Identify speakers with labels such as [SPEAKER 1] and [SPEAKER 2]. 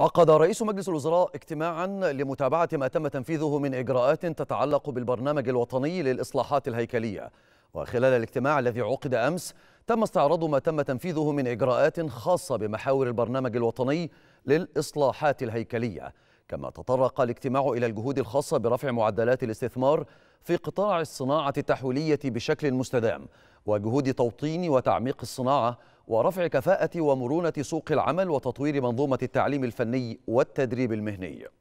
[SPEAKER 1] عقد رئيس مجلس الوزراء اجتماعا لمتابعة ما تم تنفيذه من إجراءات تتعلق بالبرنامج الوطني للإصلاحات الهيكلية وخلال الاجتماع الذي عقد أمس تم استعراض ما تم تنفيذه من إجراءات خاصة بمحاور البرنامج الوطني للإصلاحات الهيكلية كما تطرق الاجتماع إلى الجهود الخاصة برفع معدلات الاستثمار في قطاع الصناعة التحويلية بشكل مستدام وجهود توطين وتعميق الصناعة ورفع كفاءة ومرونة سوق العمل وتطوير منظومة التعليم الفني والتدريب المهني